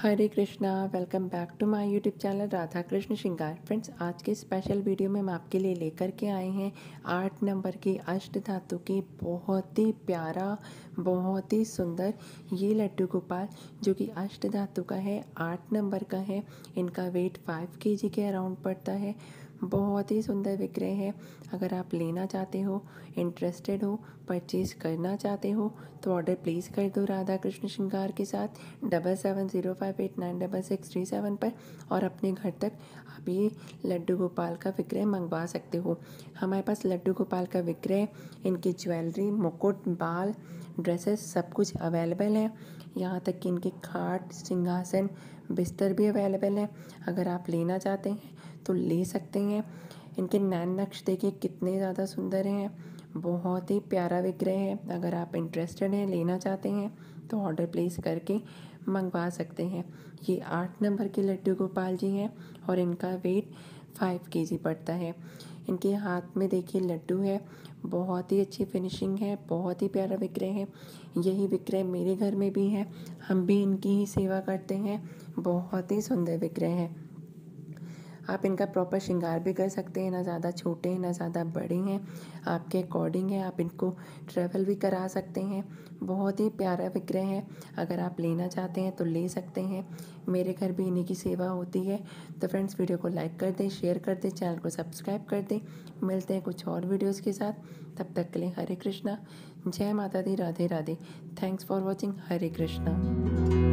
Hare Krishna welcome back to my YouTube channel Radha Krishna श्रृंगार friends आज के स्पेशल वीडियो में हम आपके लिए लेकर के आए हैं आठ नंबर की अष्ट धातु की बहुत ही प्यारा बहुत ही सुंदर ये लड्डू गोपाल जो कि अष्ट धातु का है आठ नंबर का है इनका वेट फाइव के के अराउंड पड़ता है बहुत ही सुंदर विक्रय है अगर आप लेना चाहते हो इंटरेस्टेड हो परचेज करना चाहते हो तो ऑर्डर प्लेस कर दो राधा कृष्ण श्रृंगार के साथ double seven zero five eight nine double six three seven पर और अपने घर तक आप ये लड्डू गोपाल का विक्रय मंगवा सकते हो हमारे पास लड्डू गोपाल का विक्रय इनकी ज्वेलरी मुकुट बाल ड्रेसेस सब कुछ अवेलेबल है यहाँ तक कि इनके खाट सिंहासन बिस्तर भी अवेलेबल है अगर आप लेना चाहते हैं तो ले सकते हैं इनके नैन नक्श देखिए कितने ज़्यादा सुंदर हैं बहुत ही प्यारा विग्रह है अगर आप इंटरेस्टेड हैं लेना चाहते हैं तो ऑर्डर प्लेस करके मंगवा सकते हैं ये आठ नंबर के लड्डू गोपाल जी हैं और इनका वेट फाइव के जी पड़ता है इनके हाथ में देखिए लड्डू है बहुत ही अच्छी फिनिशिंग है बहुत ही प्यारा विक्रय है यही विक्रय मेरे घर में भी है हम भी इनकी ही सेवा करते हैं बहुत ही सुंदर विक्रय है आप इनका प्रॉपर श्रृंगार भी कर सकते हैं ना ज़्यादा छोटे हैं ना ज़्यादा बड़े हैं आपके अकॉर्डिंग है आप इनको ट्रैवल भी करा सकते हैं बहुत ही प्यारा विग्रह है अगर आप लेना चाहते हैं तो ले सकते हैं मेरे घर भी इन्हीं की सेवा होती है तो फ्रेंड्स वीडियो को लाइक कर दें शेयर कर दें चैनल को सब्सक्राइब कर दें मिलते हैं कुछ और वीडियोज़ के साथ तब तक के लिए हरे कृष्णा जय माता दी Radhe Radhe thanks for watching Hare Krishna